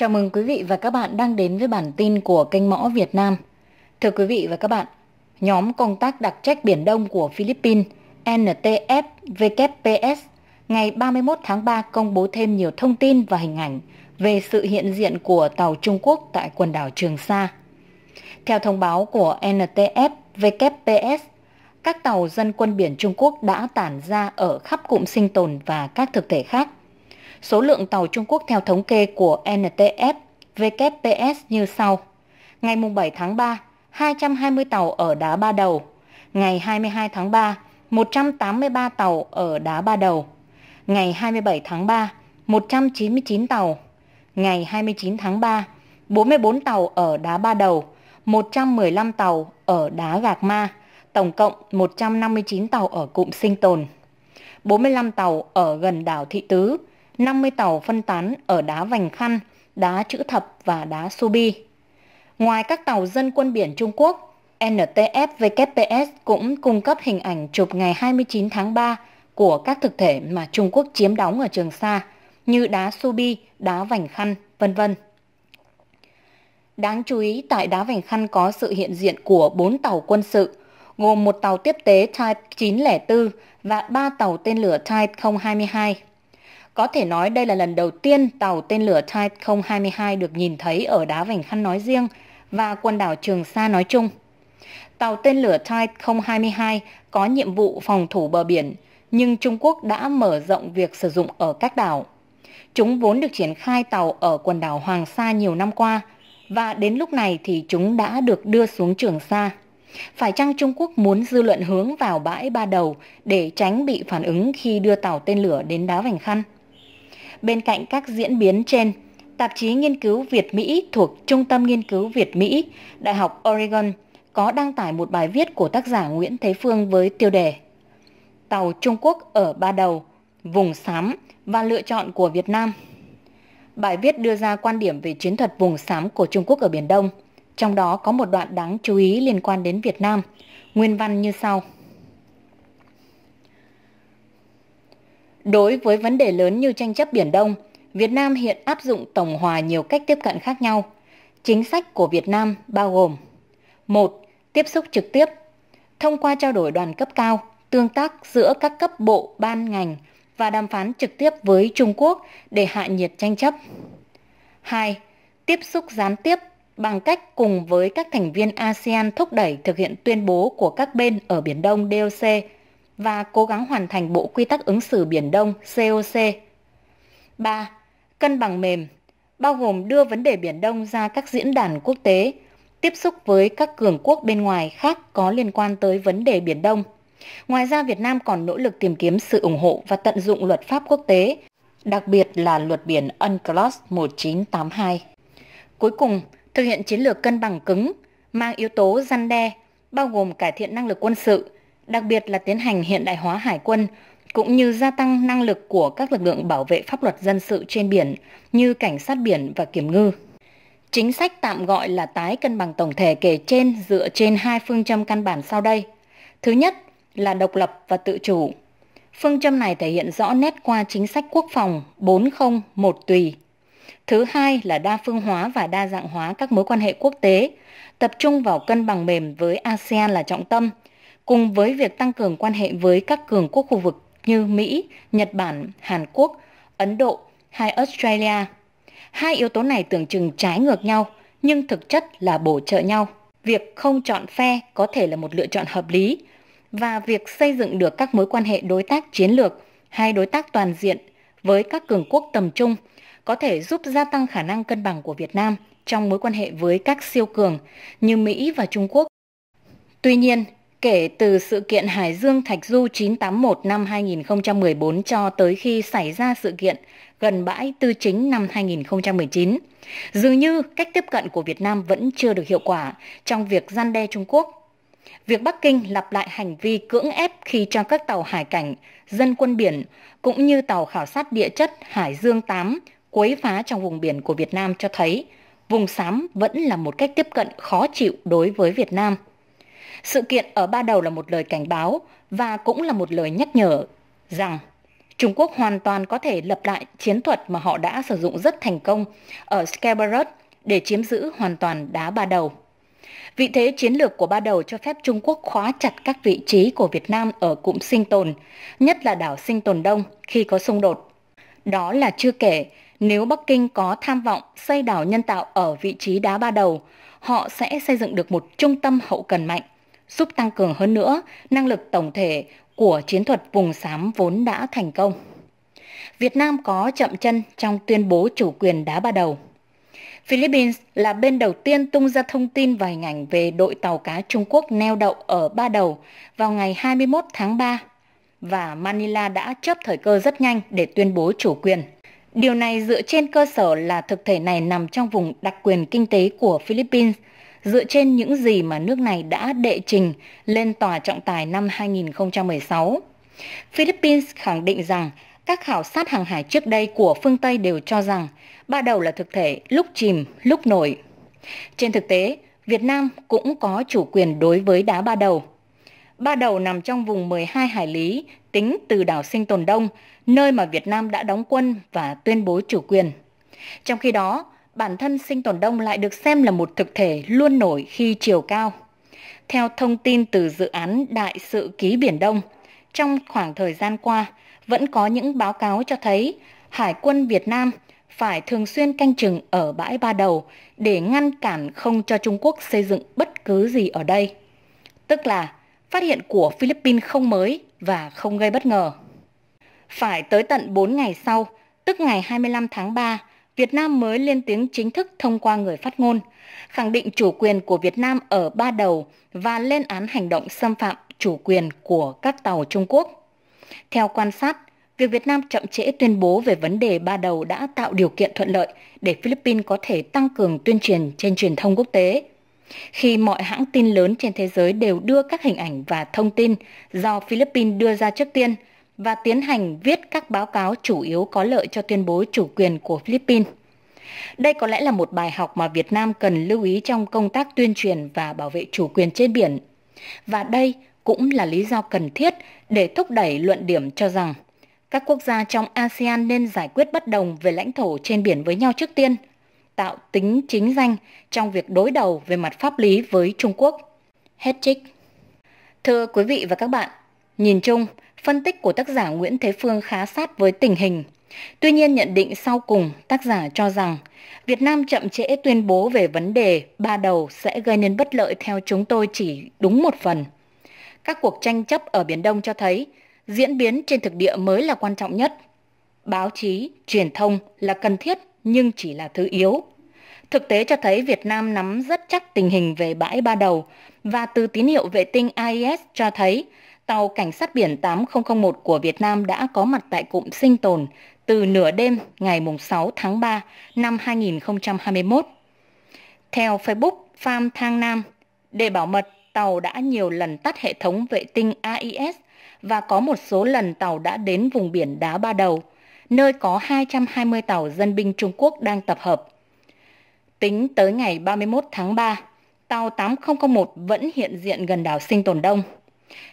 Chào mừng quý vị và các bạn đang đến với bản tin của kênh Mõ Việt Nam. Thưa quý vị và các bạn, nhóm công tác đặc trách Biển Đông của Philippines (NTF NTFWPS ngày 31 tháng 3 công bố thêm nhiều thông tin và hình ảnh về sự hiện diện của tàu Trung Quốc tại quần đảo Trường Sa. Theo thông báo của NTF NTFWPS, các tàu dân quân biển Trung Quốc đã tản ra ở khắp cụm sinh tồn và các thực thể khác số lượng tàu Trung Quốc theo thống kê của NTF, WPS như sau. Ngày 7 tháng 3, 220 tàu ở đá ba đầu. Ngày 22 tháng 3, 183 tàu ở đá ba đầu. Ngày 27 tháng 3, 199 tàu. Ngày 29 tháng 3, 44 tàu ở đá ba đầu, 115 tàu ở đá gạc ma, tổng cộng 159 tàu ở cụm sinh tồn, 45 tàu ở gần đảo Thị Tứ, 50 tàu phân tán ở đá Vành Khăn, đá Chữ Thập và đá Subi. Ngoài các tàu dân quân biển Trung Quốc, NTFWPS cũng cung cấp hình ảnh chụp ngày 29 tháng 3 của các thực thể mà Trung Quốc chiếm đóng ở Trường Sa như đá Subi, đá Vành Khăn, vân vân. Đáng chú ý tại đá Vành Khăn có sự hiện diện của 4 tàu quân sự, gồm một tàu tiếp tế Type 904 và 3 tàu tên lửa Type 022. Có thể nói đây là lần đầu tiên tàu tên lửa Type 022 được nhìn thấy ở đá Vành Khăn nói riêng và quần đảo Trường Sa nói chung. Tàu tên lửa Type 022 có nhiệm vụ phòng thủ bờ biển, nhưng Trung Quốc đã mở rộng việc sử dụng ở các đảo. Chúng vốn được triển khai tàu ở quần đảo Hoàng Sa nhiều năm qua, và đến lúc này thì chúng đã được đưa xuống Trường Sa. Phải chăng Trung Quốc muốn dư luận hướng vào bãi ba đầu để tránh bị phản ứng khi đưa tàu tên lửa đến đá Vành Khăn? bên cạnh các diễn biến trên, tạp chí nghiên cứu Việt Mỹ thuộc Trung tâm Nghiên cứu Việt Mỹ, Đại học Oregon có đăng tải một bài viết của tác giả Nguyễn Thế Phương với tiêu đề Tàu Trung Quốc ở Ba Đầu, Vùng Xám và Lựa chọn của Việt Nam. Bài viết đưa ra quan điểm về chiến thuật vùng xám của Trung Quốc ở Biển Đông, trong đó có một đoạn đáng chú ý liên quan đến Việt Nam. Nguyên văn như sau – Đối với vấn đề lớn như tranh chấp Biển Đông, Việt Nam hiện áp dụng tổng hòa nhiều cách tiếp cận khác nhau. Chính sách của Việt Nam bao gồm một Tiếp xúc trực tiếp Thông qua trao đổi đoàn cấp cao, tương tác giữa các cấp bộ, ban, ngành và đàm phán trực tiếp với Trung Quốc để hạ nhiệt tranh chấp. 2. Tiếp xúc gián tiếp bằng cách cùng với các thành viên ASEAN thúc đẩy thực hiện tuyên bố của các bên ở Biển Đông DOC và cố gắng hoàn thành bộ quy tắc ứng xử Biển Đông COC. 3. Cân bằng mềm, bao gồm đưa vấn đề Biển Đông ra các diễn đàn quốc tế, tiếp xúc với các cường quốc bên ngoài khác có liên quan tới vấn đề Biển Đông. Ngoài ra, Việt Nam còn nỗ lực tìm kiếm sự ủng hộ và tận dụng luật pháp quốc tế, đặc biệt là luật biển UNCLOS 1982. Cuối cùng, thực hiện chiến lược cân bằng cứng, mang yếu tố răn đe, bao gồm cải thiện năng lực quân sự, đặc biệt là tiến hành hiện đại hóa hải quân, cũng như gia tăng năng lực của các lực lượng bảo vệ pháp luật dân sự trên biển như cảnh sát biển và kiểm ngư. Chính sách tạm gọi là tái cân bằng tổng thể kể trên dựa trên hai phương châm căn bản sau đây. Thứ nhất là độc lập và tự chủ. Phương châm này thể hiện rõ nét qua chính sách quốc phòng 401 tùy. Thứ hai là đa phương hóa và đa dạng hóa các mối quan hệ quốc tế, tập trung vào cân bằng mềm với ASEAN là trọng tâm – cùng với việc tăng cường quan hệ với các cường quốc khu vực như Mỹ, Nhật Bản, Hàn Quốc, Ấn Độ hay Australia. Hai yếu tố này tưởng chừng trái ngược nhau, nhưng thực chất là bổ trợ nhau. Việc không chọn phe có thể là một lựa chọn hợp lý và việc xây dựng được các mối quan hệ đối tác chiến lược hay đối tác toàn diện với các cường quốc tầm trung có thể giúp gia tăng khả năng cân bằng của Việt Nam trong mối quan hệ với các siêu cường như Mỹ và Trung Quốc. Tuy nhiên, Kể từ sự kiện Hải Dương Thạch Du 981 năm 2014 cho tới khi xảy ra sự kiện gần bãi tư chính năm 2019, dường như cách tiếp cận của Việt Nam vẫn chưa được hiệu quả trong việc gian đe Trung Quốc. Việc Bắc Kinh lặp lại hành vi cưỡng ép khi cho các tàu hải cảnh, dân quân biển cũng như tàu khảo sát địa chất Hải Dương 8 quấy phá trong vùng biển của Việt Nam cho thấy vùng xám vẫn là một cách tiếp cận khó chịu đối với Việt Nam – sự kiện ở Ba Đầu là một lời cảnh báo và cũng là một lời nhắc nhở rằng Trung Quốc hoàn toàn có thể lập lại chiến thuật mà họ đã sử dụng rất thành công ở Scarborough để chiếm giữ hoàn toàn đá Ba Đầu. Vị thế chiến lược của Ba Đầu cho phép Trung Quốc khóa chặt các vị trí của Việt Nam ở cụm sinh tồn, nhất là đảo sinh tồn đông khi có xung đột. Đó là chưa kể, nếu Bắc Kinh có tham vọng xây đảo nhân tạo ở vị trí đá Ba Đầu, họ sẽ xây dựng được một trung tâm hậu cần mạnh giúp tăng cường hơn nữa năng lực tổng thể của chiến thuật vùng xám vốn đã thành công. Việt Nam có chậm chân trong tuyên bố chủ quyền đá ba đầu. Philippines là bên đầu tiên tung ra thông tin và hình ảnh về đội tàu cá Trung Quốc neo đậu ở Ba Đầu vào ngày 21 tháng 3 và Manila đã chấp thời cơ rất nhanh để tuyên bố chủ quyền. Điều này dựa trên cơ sở là thực thể này nằm trong vùng đặc quyền kinh tế của Philippines dựa trên những gì mà nước này đã đệ trình lên tòa trọng tài năm 2016. Philippines khẳng định rằng các khảo sát hàng hải trước đây của phương Tây đều cho rằng ba đầu là thực thể lúc chìm, lúc nổi. Trên thực tế, Việt Nam cũng có chủ quyền đối với đá ba đầu. Ba đầu nằm trong vùng 12 hải lý tính từ đảo Sinh Tồn Đông, nơi mà Việt Nam đã đóng quân và tuyên bố chủ quyền. Trong khi đó, bản thân sinh tồn đông lại được xem là một thực thể luôn nổi khi chiều cao. Theo thông tin từ dự án Đại sự ký Biển Đông, trong khoảng thời gian qua vẫn có những báo cáo cho thấy Hải quân Việt Nam phải thường xuyên canh chừng ở bãi Ba Đầu để ngăn cản không cho Trung Quốc xây dựng bất cứ gì ở đây. Tức là phát hiện của Philippines không mới và không gây bất ngờ. Phải tới tận 4 ngày sau, tức ngày 25 tháng 3, Việt Nam mới lên tiếng chính thức thông qua người phát ngôn, khẳng định chủ quyền của Việt Nam ở ba đầu và lên án hành động xâm phạm chủ quyền của các tàu Trung Quốc. Theo quan sát, việc Việt Nam chậm trễ tuyên bố về vấn đề ba đầu đã tạo điều kiện thuận lợi để Philippines có thể tăng cường tuyên truyền trên truyền thông quốc tế. Khi mọi hãng tin lớn trên thế giới đều đưa các hình ảnh và thông tin do Philippines đưa ra trước tiên – và tiến hành viết các báo cáo chủ yếu có lợi cho tuyên bố chủ quyền của Philippines. Đây có lẽ là một bài học mà Việt Nam cần lưu ý trong công tác tuyên truyền và bảo vệ chủ quyền trên biển. Và đây cũng là lý do cần thiết để thúc đẩy luận điểm cho rằng các quốc gia trong ASEAN nên giải quyết bất đồng về lãnh thổ trên biển với nhau trước tiên, tạo tính chính danh trong việc đối đầu về mặt pháp lý với Trung Quốc. Hết trích. Thưa quý vị và các bạn, nhìn chung, phân tích của tác giả Nguyễn Thế Phương khá sát với tình hình. Tuy nhiên nhận định sau cùng, tác giả cho rằng Việt Nam chậm trễ tuyên bố về vấn đề ba đầu sẽ gây nên bất lợi theo chúng tôi chỉ đúng một phần. Các cuộc tranh chấp ở Biển Đông cho thấy diễn biến trên thực địa mới là quan trọng nhất. Báo chí, truyền thông là cần thiết nhưng chỉ là thứ yếu. Thực tế cho thấy Việt Nam nắm rất chắc tình hình về bãi ba đầu và từ tín hiệu vệ tinh AIS cho thấy tàu cảnh sát biển 8001 của Việt Nam đã có mặt tại cụm sinh tồn từ nửa đêm ngày 6 tháng 3 năm 2021. Theo Facebook Pham Thang Nam, để bảo mật, tàu đã nhiều lần tắt hệ thống vệ tinh AIS và có một số lần tàu đã đến vùng biển Đá Ba Đầu, nơi có 220 tàu dân binh Trung Quốc đang tập hợp. Tính tới ngày 31 tháng 3, tàu 8001 vẫn hiện diện gần đảo Sinh Tồn Đông.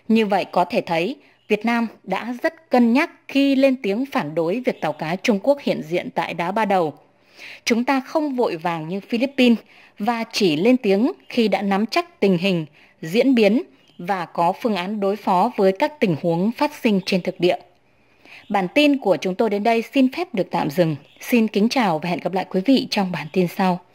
Như vậy có thể thấy, Việt Nam đã rất cân nhắc khi lên tiếng phản đối việc tàu cá Trung Quốc hiện diện tại đá Ba Đầu. Chúng ta không vội vàng như Philippines và chỉ lên tiếng khi đã nắm chắc tình hình, diễn biến và có phương án đối phó với các tình huống phát sinh trên thực địa. Bản tin của chúng tôi đến đây xin phép được tạm dừng. Xin kính chào và hẹn gặp lại quý vị trong bản tin sau.